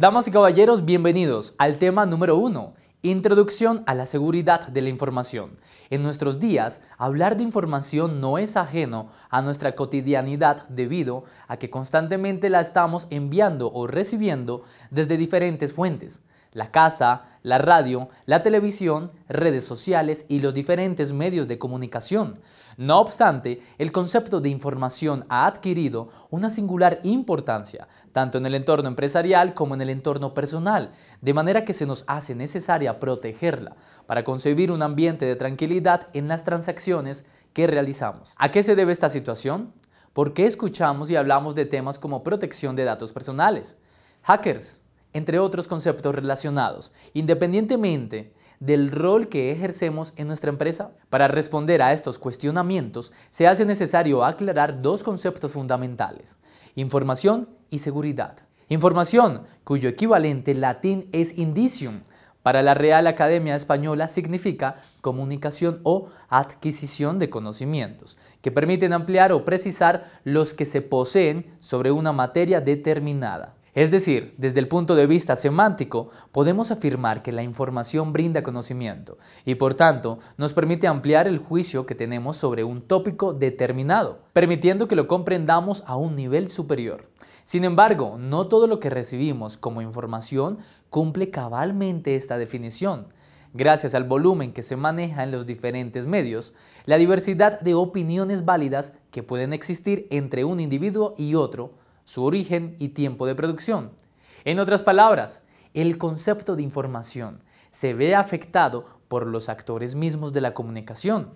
Damas y caballeros, bienvenidos al tema número 1, Introducción a la seguridad de la información. En nuestros días, hablar de información no es ajeno a nuestra cotidianidad debido a que constantemente la estamos enviando o recibiendo desde diferentes fuentes la casa, la radio, la televisión, redes sociales y los diferentes medios de comunicación. No obstante, el concepto de información ha adquirido una singular importancia, tanto en el entorno empresarial como en el entorno personal, de manera que se nos hace necesaria protegerla para concebir un ambiente de tranquilidad en las transacciones que realizamos. ¿A qué se debe esta situación? ¿Por qué escuchamos y hablamos de temas como protección de datos personales? Hackers, entre otros conceptos relacionados, independientemente del rol que ejercemos en nuestra empresa? Para responder a estos cuestionamientos se hace necesario aclarar dos conceptos fundamentales, información y seguridad. Información, cuyo equivalente latín es indicium, para la Real Academia Española significa comunicación o adquisición de conocimientos, que permiten ampliar o precisar los que se poseen sobre una materia determinada. Es decir, desde el punto de vista semántico, podemos afirmar que la información brinda conocimiento y por tanto nos permite ampliar el juicio que tenemos sobre un tópico determinado, permitiendo que lo comprendamos a un nivel superior. Sin embargo, no todo lo que recibimos como información cumple cabalmente esta definición. Gracias al volumen que se maneja en los diferentes medios, la diversidad de opiniones válidas que pueden existir entre un individuo y otro su origen y tiempo de producción. En otras palabras, el concepto de información se ve afectado por los actores mismos de la comunicación,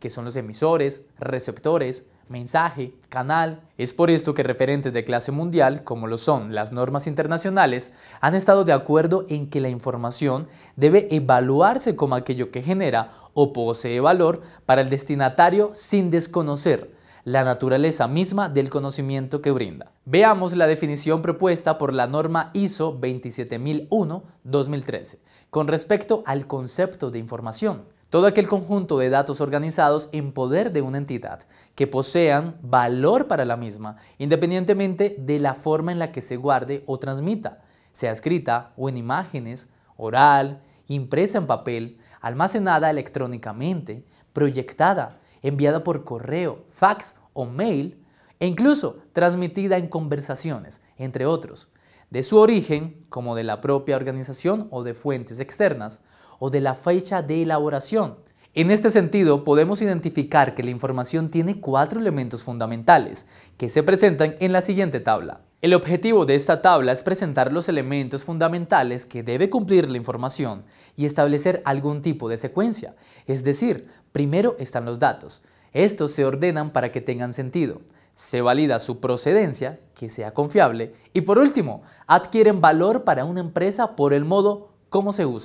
que son los emisores, receptores, mensaje, canal. Es por esto que referentes de clase mundial, como lo son las normas internacionales, han estado de acuerdo en que la información debe evaluarse como aquello que genera o posee valor para el destinatario sin desconocer la naturaleza misma del conocimiento que brinda. Veamos la definición propuesta por la norma ISO 27001-2013 con respecto al concepto de información. Todo aquel conjunto de datos organizados en poder de una entidad que posean valor para la misma, independientemente de la forma en la que se guarde o transmita, sea escrita o en imágenes, oral, impresa en papel, almacenada electrónicamente, proyectada, enviada por correo, fax o mail, e incluso transmitida en conversaciones, entre otros, de su origen, como de la propia organización o de fuentes externas, o de la fecha de elaboración. En este sentido, podemos identificar que la información tiene cuatro elementos fundamentales que se presentan en la siguiente tabla. El objetivo de esta tabla es presentar los elementos fundamentales que debe cumplir la información y establecer algún tipo de secuencia, es decir, primero están los datos. Estos se ordenan para que tengan sentido, se valida su procedencia, que sea confiable, y por último, adquieren valor para una empresa por el modo como se usa.